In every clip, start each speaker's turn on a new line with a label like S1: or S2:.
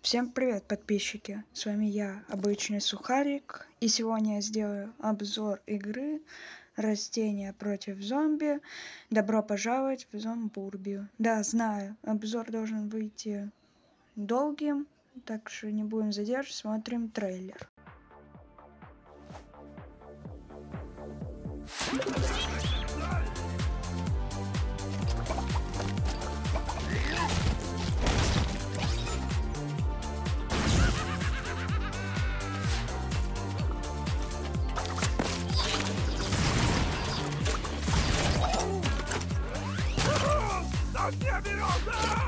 S1: Всем привет, подписчики! С вами я, обычный Сухарик, и сегодня я сделаю обзор игры «Растения против зомби». Добро пожаловать в зомбурбию. Да, знаю, обзор должен выйти долгим, так что не будем задерживать, смотрим трейлер. Não se virou,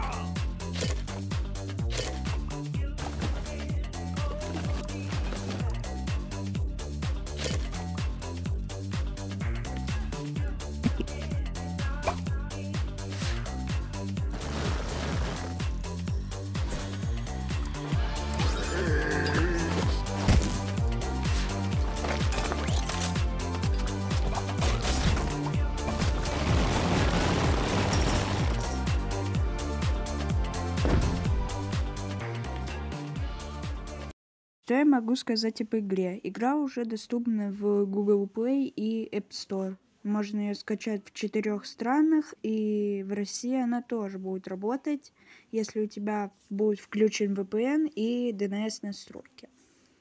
S1: Что я могу сказать об игре? Игра уже доступна в Google Play и App Store. Можно ее скачать в четырех странах, и в России она тоже будет работать, если у тебя будет включен VPN и DNS настройки.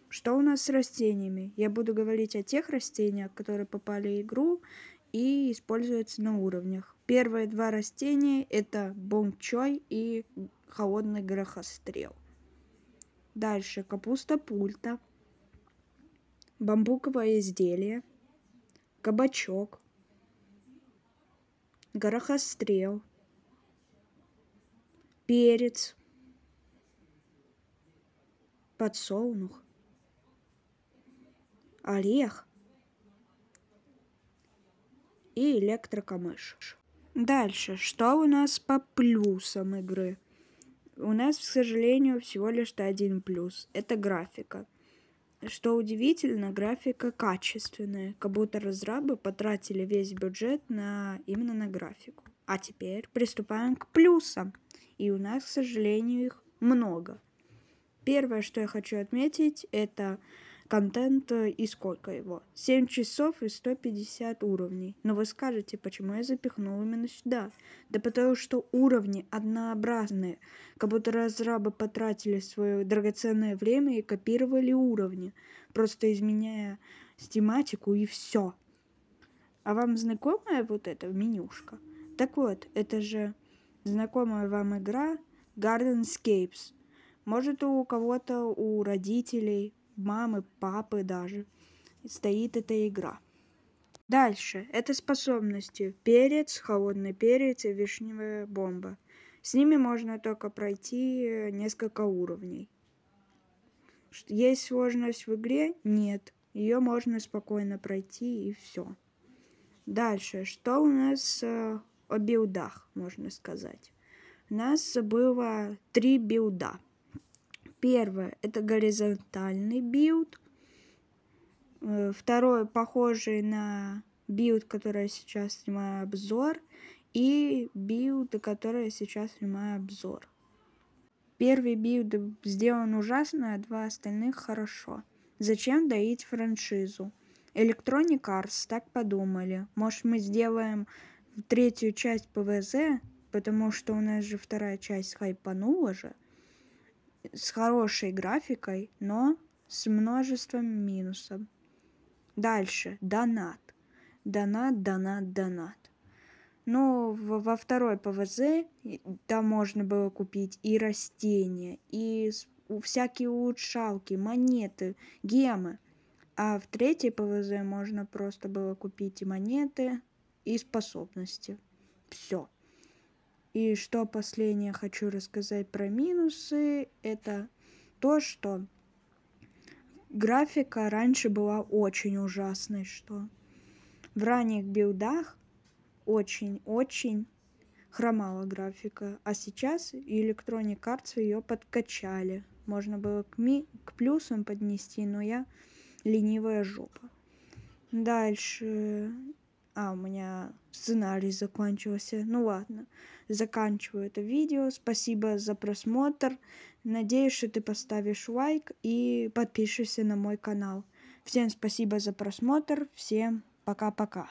S1: Что у нас с растениями? Я буду говорить о тех растениях, которые попали в игру и используются на уровнях. Первые два растения это бонг-чой и холодный горохострел. Дальше капуста пульта, бамбуковое изделие, кабачок, горохострел, перец, подсолнух, орех и электрокамыш. Дальше, что у нас по плюсам игры? У нас, к сожалению, всего лишь один плюс. Это графика. Что удивительно, графика качественная, как будто разрабы потратили весь бюджет на именно на графику. А теперь приступаем к плюсам. И у нас, к сожалению, их много. Первое, что я хочу отметить, это контента э, и сколько его. 7 часов и 150 уровней. Но вы скажете, почему я запихнул именно сюда? Да потому что уровни однообразные. Как будто разрабы потратили свое драгоценное время и копировали уровни, просто изменяя стематику и все. А вам знакомая вот эта менюшка? Так вот, это же знакомая вам игра Gardenscapes. Может, у кого-то, у родителей, мамы, папы даже стоит эта игра. Дальше. Это способности. Перец, холодный перец и вишневая бомба. С ними можно только пройти э, несколько уровней. Есть сложность в игре? Нет. Ее можно спокойно пройти и все. Дальше. Что у нас э, о билдах, можно сказать? У нас было три билда. Первое – это горизонтальный билд. Э, второе – похожий на билд, который я сейчас снимаю обзор. И билд, который я сейчас снимаю обзор. Первый билд сделан ужасно, а два остальных хорошо. Зачем доить франшизу? Electronic Arts, так подумали. Может, мы сделаем третью часть ПВЗ, потому что у нас же вторая часть хайпанула же с хорошей графикой, но с множеством минусов. Дальше. Донат. Донат, донат, донат. Но ну, во второй ПВЗ там можно было купить и растения, и всякие улучшалки, монеты, гемы. А в третьей ПВЗ можно просто было купить и монеты, и способности. Все. И что последнее хочу рассказать про минусы, это то, что графика раньше была очень ужасной, что в ранних билдах очень-очень хромала графика, а сейчас Electronic Arts ее подкачали. Можно было к, ми к плюсам поднести, но я ленивая жопа. Дальше а, у меня сценарий закончился. Ну ладно, заканчиваю это видео. Спасибо за просмотр. Надеюсь, что ты поставишь лайк и подпишешься на мой канал. Всем спасибо за просмотр. Всем пока-пока.